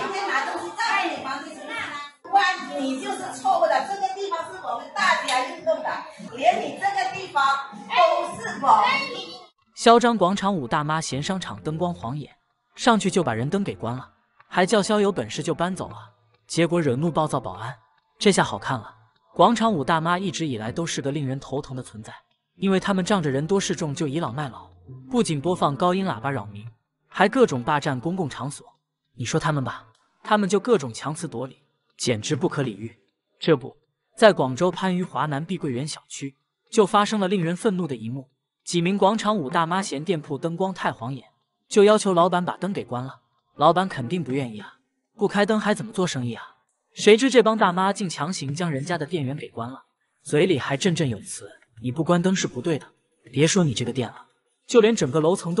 今天拿东西砸你们！万关你就是错误了，这个地方是我们大家运动的，连你这个地方都是我。嚣张广场舞大妈嫌商场灯光晃眼，上去就把人灯给关了，还叫嚣有本事就搬走啊！结果惹怒暴躁保安，这下好看了。广场舞大妈一直以来都是个令人头疼的存在，因为他们仗着人多势众就倚老卖老，不仅播放高音喇叭扰民，还各种霸占公共场所。你说他们吧？他们就各种强词夺理，简直不可理喻。这不在广州番禺华南碧桂园小区，就发生了令人愤怒的一幕。几名广场舞大妈嫌店铺灯光太晃眼，就要求老板把灯给关了。老板肯定不愿意啊，不开灯还怎么做生意啊？谁知这帮大妈竟强行将人家的电源给关了，嘴里还振振有词：“你不关灯是不对的，别说你这个店了，就连整个楼层。”